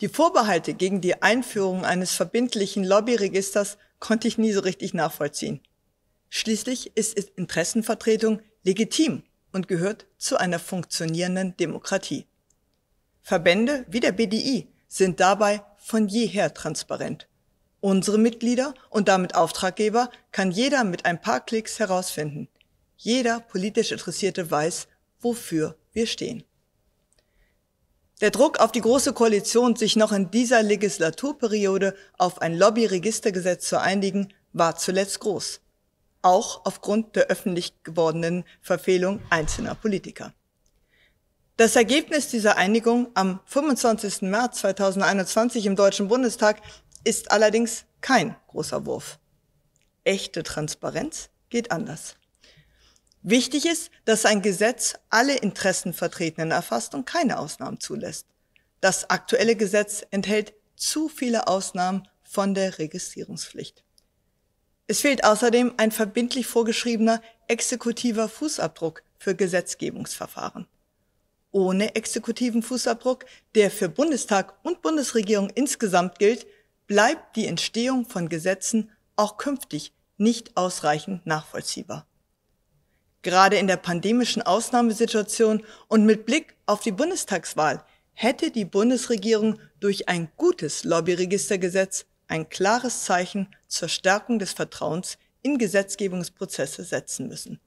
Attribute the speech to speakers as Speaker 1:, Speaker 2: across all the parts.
Speaker 1: Die Vorbehalte gegen die Einführung eines verbindlichen Lobbyregisters konnte ich nie so richtig nachvollziehen. Schließlich ist Interessenvertretung legitim und gehört zu einer funktionierenden Demokratie. Verbände wie der BDI sind dabei von jeher transparent. Unsere Mitglieder und damit Auftraggeber kann jeder mit ein paar Klicks herausfinden. Jeder politisch Interessierte weiß, wofür wir stehen. Der Druck auf die Große Koalition, sich noch in dieser Legislaturperiode auf ein Lobbyregistergesetz zu einigen, war zuletzt groß. Auch aufgrund der öffentlich gewordenen Verfehlung einzelner Politiker. Das Ergebnis dieser Einigung am 25. März 2021 im Deutschen Bundestag ist allerdings kein großer Wurf. Echte Transparenz geht anders. Wichtig ist, dass ein Gesetz alle Interessenvertretenden erfasst und keine Ausnahmen zulässt. Das aktuelle Gesetz enthält zu viele Ausnahmen von der Registrierungspflicht. Es fehlt außerdem ein verbindlich vorgeschriebener exekutiver Fußabdruck für Gesetzgebungsverfahren. Ohne exekutiven Fußabdruck, der für Bundestag und Bundesregierung insgesamt gilt, bleibt die Entstehung von Gesetzen auch künftig nicht ausreichend nachvollziehbar. Gerade in der pandemischen Ausnahmesituation und mit Blick auf die Bundestagswahl hätte die Bundesregierung durch ein gutes Lobbyregistergesetz ein klares Zeichen zur Stärkung des Vertrauens in Gesetzgebungsprozesse setzen müssen.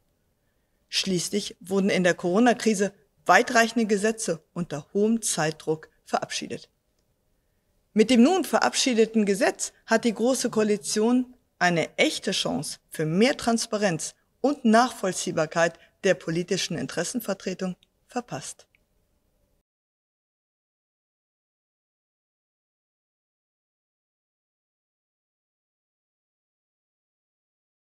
Speaker 1: Schließlich wurden in der Corona-Krise weitreichende Gesetze unter hohem Zeitdruck verabschiedet. Mit dem nun verabschiedeten Gesetz hat die Große Koalition eine echte Chance für mehr Transparenz und Nachvollziehbarkeit der politischen Interessenvertretung verpasst.